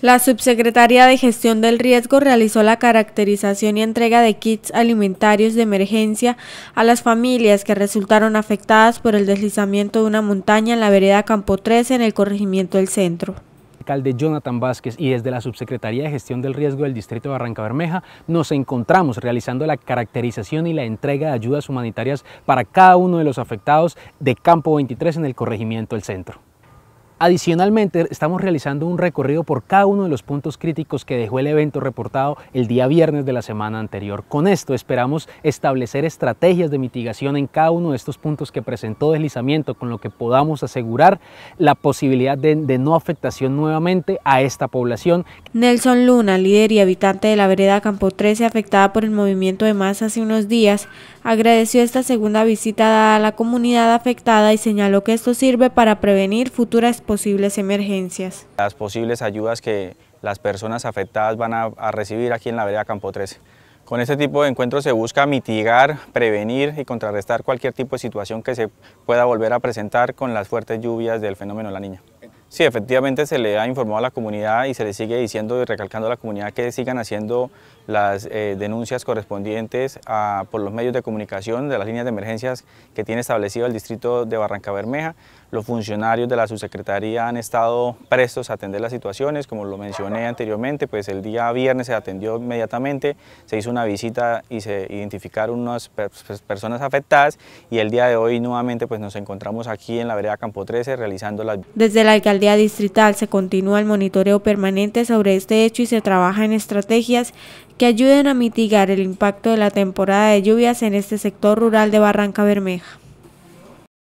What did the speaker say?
La Subsecretaría de Gestión del Riesgo realizó la caracterización y entrega de kits alimentarios de emergencia a las familias que resultaron afectadas por el deslizamiento de una montaña en la vereda Campo 13 en el corregimiento del centro alcalde Jonathan Vázquez y desde la Subsecretaría de Gestión del Riesgo del Distrito de Barranca Bermeja nos encontramos realizando la caracterización y la entrega de ayudas humanitarias para cada uno de los afectados de Campo 23 en el corregimiento del centro. Adicionalmente, estamos realizando un recorrido por cada uno de los puntos críticos que dejó el evento reportado el día viernes de la semana anterior. Con esto esperamos establecer estrategias de mitigación en cada uno de estos puntos que presentó deslizamiento, con lo que podamos asegurar la posibilidad de, no afectación nuevamente a esta población. Nelson Luna, líder y habitante de la vereda Campo 13 afectada por el movimiento de masa hace unos días, agradeció esta segunda visita dada a la comunidad afectada y señaló que esto sirve para prevenir futuras posibles emergencias. Las posibles ayudas que las personas afectadas van a, recibir aquí en la vereda Campo 13. Con este tipo de encuentros se busca mitigar, prevenir y contrarrestar cualquier tipo de situación que se pueda volver a presentar con las fuertes lluvias del fenómeno la niña. Sí, efectivamente se le ha informado a la comunidad y se le sigue diciendo y recalcando a la comunidad que sigan haciendo las eh, denuncias correspondientes por los medios de comunicación de las líneas de emergencias que tiene establecido el distrito de Barranca Bermeja. Los funcionarios de la subsecretaría han estado prestos a atender las situaciones, como lo mencioné anteriormente, pues el día viernes se atendió inmediatamente, se hizo una visita y se identificaron unas pues, personas afectadas y el día de hoy nuevamente pues nos encontramos aquí en la vereda Campo 13 realizando las... Desde la distrital se continúa el monitoreo permanente sobre este hecho y se trabaja en estrategias que ayuden a mitigar el impacto de la temporada de lluvias en este sector rural de Barranca Bermeja.